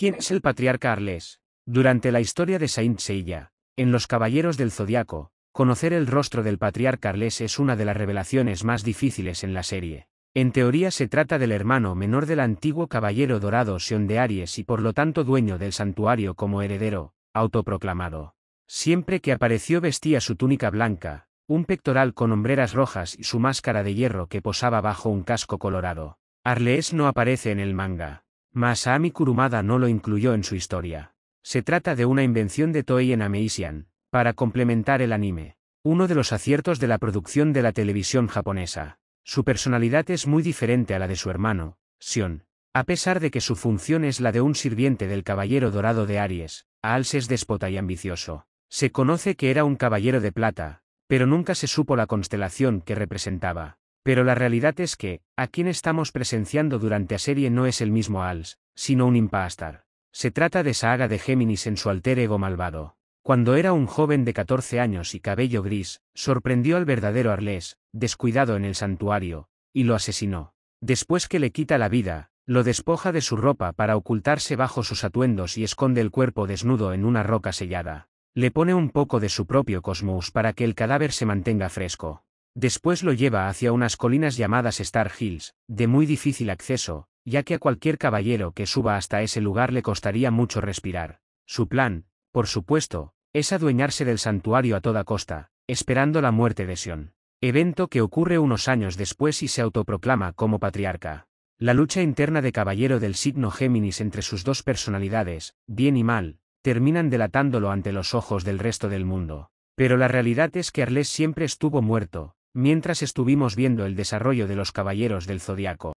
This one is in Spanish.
¿Quién es el patriarca Arles? Durante la historia de Saint Seiya, en Los Caballeros del Zodiaco, conocer el rostro del patriarca Arles es una de las revelaciones más difíciles en la serie. En teoría se trata del hermano menor del antiguo caballero dorado Sion de Aries y por lo tanto dueño del santuario como heredero, autoproclamado. Siempre que apareció vestía su túnica blanca, un pectoral con hombreras rojas y su máscara de hierro que posaba bajo un casco colorado. Arles no aparece en el manga, Masami Kurumada no lo incluyó en su historia. Se trata de una invención de Toei en Ameisian, para complementar el anime. Uno de los aciertos de la producción de la televisión japonesa. Su personalidad es muy diferente a la de su hermano, Sion. A pesar de que su función es la de un sirviente del caballero dorado de Aries, Aals es déspota y ambicioso. Se conoce que era un caballero de plata, pero nunca se supo la constelación que representaba. Pero la realidad es que, a quien estamos presenciando durante la serie no es el mismo Als, sino un impastar. Se trata de Saga de Géminis en su alter ego malvado. Cuando era un joven de 14 años y cabello gris, sorprendió al verdadero Arles, descuidado en el santuario, y lo asesinó. Después que le quita la vida, lo despoja de su ropa para ocultarse bajo sus atuendos y esconde el cuerpo desnudo en una roca sellada. Le pone un poco de su propio cosmos para que el cadáver se mantenga fresco. Después lo lleva hacia unas colinas llamadas Star Hills, de muy difícil acceso, ya que a cualquier caballero que suba hasta ese lugar le costaría mucho respirar. Su plan, por supuesto, es adueñarse del santuario a toda costa, esperando la muerte de Sion. Evento que ocurre unos años después y se autoproclama como patriarca. La lucha interna de caballero del signo Géminis entre sus dos personalidades, bien y mal, terminan delatándolo ante los ojos del resto del mundo. Pero la realidad es que Arles siempre estuvo muerto, mientras estuvimos viendo el desarrollo de los Caballeros del Zodiaco.